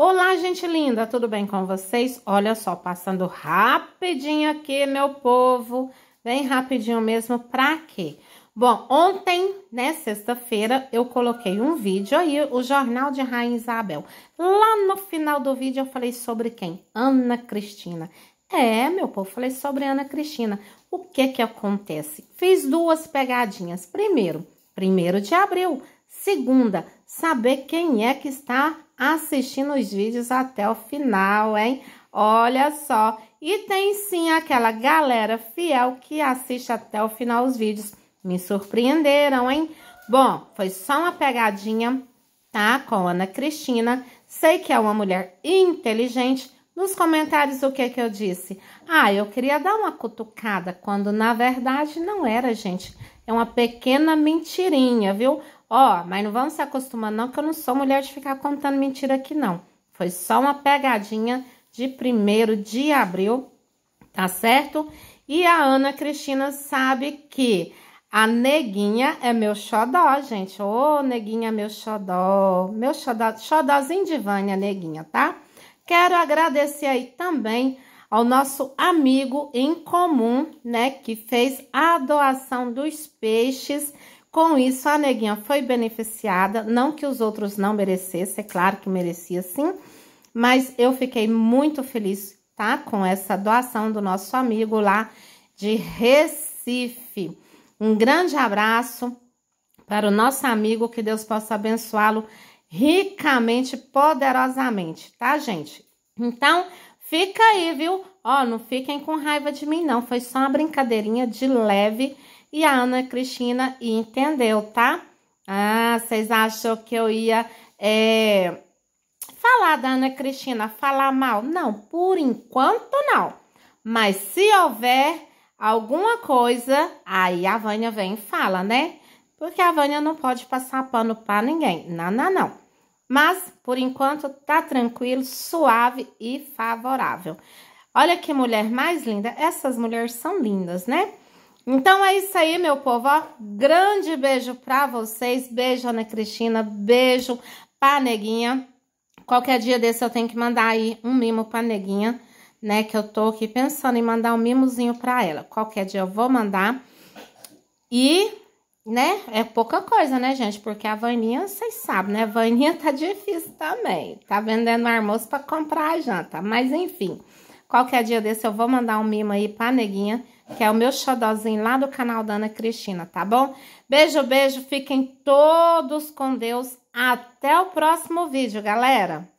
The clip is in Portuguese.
Olá, gente linda, tudo bem com vocês? Olha só, passando rapidinho aqui, meu povo. Bem rapidinho mesmo, pra quê? Bom, ontem, né, sexta-feira, eu coloquei um vídeo aí, o Jornal de Rainha Isabel. Lá no final do vídeo eu falei sobre quem? Ana Cristina. É, meu povo, falei sobre Ana Cristina. O que que acontece? Fiz duas pegadinhas. Primeiro, primeiro de abril. Segunda, saber quem é que está assistindo os vídeos até o final, hein? Olha só, e tem sim aquela galera fiel que assiste até o final os vídeos. Me surpreenderam, hein? Bom, foi só uma pegadinha, tá? Com Ana Cristina. Sei que é uma mulher inteligente, nos comentários, o que é que eu disse? Ah, eu queria dar uma cutucada, quando na verdade não era, gente. É uma pequena mentirinha, viu? Ó, mas não vamos se acostumar não, que eu não sou mulher de ficar contando mentira aqui, não. Foi só uma pegadinha de 1 de abril, tá certo? E a Ana Cristina sabe que a neguinha é meu xodó, gente. Ô, neguinha, meu xodó. Meu xodó, xodózinho de Vânia, neguinha, tá? Quero agradecer aí também ao nosso amigo em comum, né, que fez a doação dos peixes. Com isso, a neguinha foi beneficiada. Não que os outros não merecessem, é claro que merecia sim, mas eu fiquei muito feliz, tá, com essa doação do nosso amigo lá de Recife. Um grande abraço para o nosso amigo, que Deus possa abençoá-lo ricamente, poderosamente, tá, gente? Então, fica aí, viu? Ó, não fiquem com raiva de mim, não. Foi só uma brincadeirinha de leve e a Ana Cristina entendeu, tá? Ah, vocês acham que eu ia é, falar da Ana Cristina, falar mal? Não, por enquanto não. Mas se houver alguma coisa, aí a Vânia vem e fala, né? porque a Vânia não pode passar pano para ninguém. Não, não, não. Mas, por enquanto, tá tranquilo, suave e favorável. Olha que mulher mais linda. Essas mulheres são lindas, né? Então é isso aí, meu povo. Ó, grande beijo para vocês. Beijo, Ana Cristina. Beijo pra neguinha. Qualquer dia desse eu tenho que mandar aí um mimo pra neguinha, né? Que eu tô aqui pensando em mandar um mimozinho pra ela. Qualquer dia eu vou mandar. E né? É pouca coisa, né, gente? Porque a vaninha, vocês sabem, né? A vaninha tá difícil também. Tá vendendo almoço para comprar a janta. Mas, enfim, qualquer dia desse eu vou mandar um mimo aí pra neguinha, que é o meu xodózinho lá do canal da Ana Cristina, tá bom? Beijo, beijo. Fiquem todos com Deus. Até o próximo vídeo, galera.